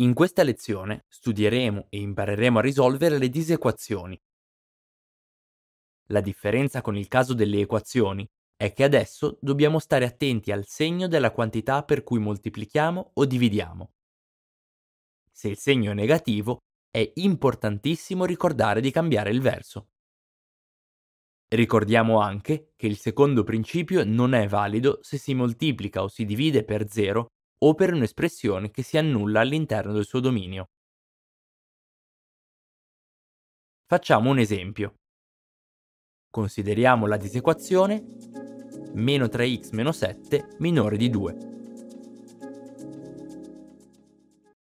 In questa lezione studieremo e impareremo a risolvere le disequazioni. La differenza con il caso delle equazioni è che adesso dobbiamo stare attenti al segno della quantità per cui moltiplichiamo o dividiamo. Se il segno è negativo, è importantissimo ricordare di cambiare il verso. Ricordiamo anche che il secondo principio non è valido se si moltiplica o si divide per 0 o per un'espressione che si annulla all'interno del suo dominio. Facciamo un esempio. Consideriamo la disequazione meno 3x meno 7 minore di 2.